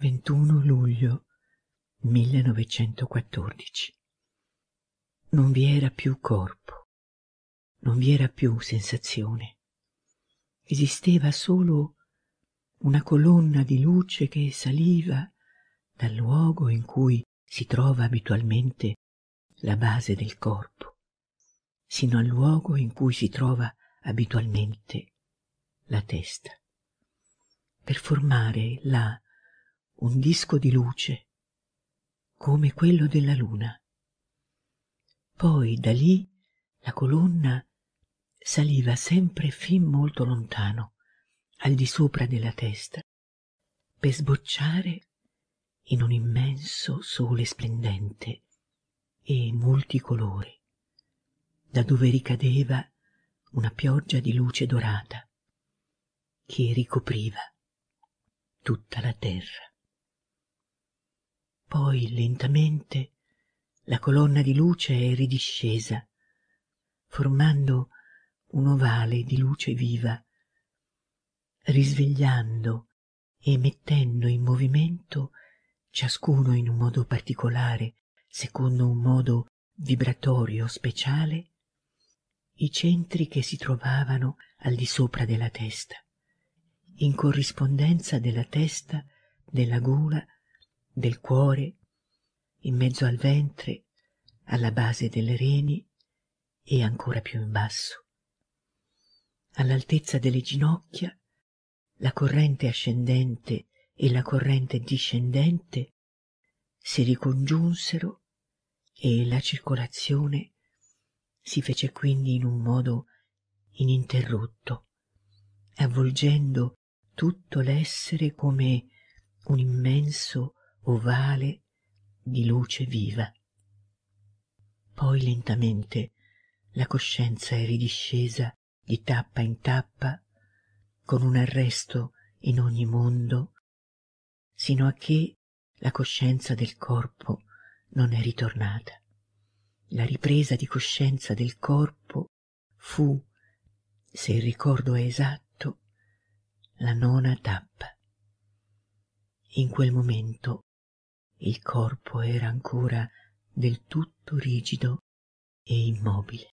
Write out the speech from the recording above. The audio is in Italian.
21 luglio 1914. Non vi era più corpo, non vi era più sensazione. Esisteva solo una colonna di luce che saliva dal luogo in cui si trova abitualmente la base del corpo, sino al luogo in cui si trova abitualmente la testa, per formare là un disco di luce, come quello della luna. Poi da lì la colonna saliva sempre fin molto lontano, al di sopra della testa, per sbocciare in un immenso sole splendente e multicolore, da dove ricadeva una pioggia di luce dorata che ricopriva tutta la terra. Poi lentamente la colonna di luce è ridiscesa, formando un ovale di luce viva, risvegliando e mettendo in movimento ciascuno in un modo particolare, secondo un modo vibratorio speciale, i centri che si trovavano al di sopra della testa, in corrispondenza della testa, della gola del cuore, in mezzo al ventre, alla base delle reni e ancora più in basso. All'altezza delle ginocchia, la corrente ascendente e la corrente discendente si ricongiunsero e la circolazione si fece quindi in un modo ininterrotto, avvolgendo tutto l'essere come un immenso ovale di luce viva. Poi lentamente la coscienza è ridiscesa di tappa in tappa, con un arresto in ogni mondo, sino a che la coscienza del corpo non è ritornata. La ripresa di coscienza del corpo fu, se il ricordo è esatto, la nona tappa. In quel momento il corpo era ancora del tutto rigido e immobile.